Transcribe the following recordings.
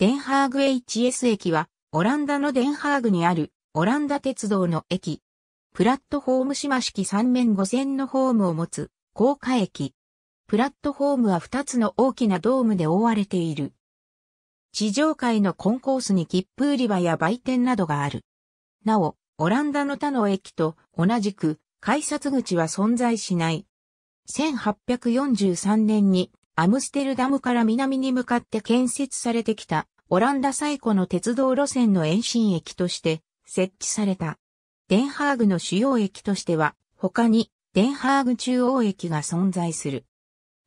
デンハーグ HS 駅は、オランダのデンハーグにある、オランダ鉄道の駅。プラットフォーム島式3面5線のホームを持つ、高架駅。プラットフォームは2つの大きなドームで覆われている。地上階のコンコースに切符売り場や売店などがある。なお、オランダの他の駅と同じく改札口は存在しない。1843年にアムステルダムから南に向かって建設されてきたオランダ最古の鉄道路線の延伸駅として設置された。デンハーグの主要駅としては他にデンハーグ中央駅が存在する。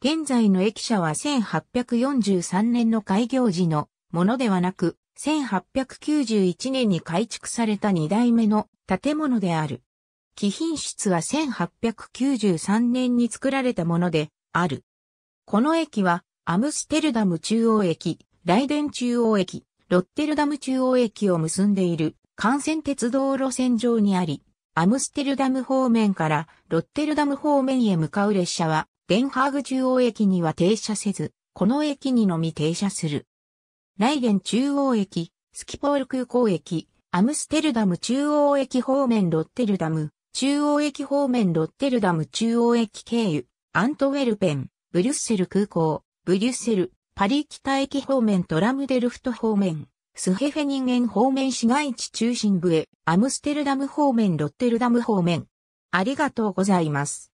現在の駅舎は1843年の開業時のものではなく、1891年に改築された2代目の建物である。貴賓室は1893年に作られたものである。この駅は、アムステルダム中央駅、ライデン中央駅、ロッテルダム中央駅を結んでいる幹線鉄道路線上にあり、アムステルダム方面からロッテルダム方面へ向かう列車は、デンハーグ中央駅には停車せず、この駅にのみ停車する。ライデン中央駅、スキポール空港駅、アムステルダム中央駅方面ロッテルダム、中央駅方面ロッテルダム中央駅経由、アントウェルペン、ブリュッセル空港、ブリュッセル、パリ北駅方面トラムデルフト方面、スヘフェニンゲン方面市街地中心部へ、アムステルダム方面ロッテルダム方面。ありがとうございます。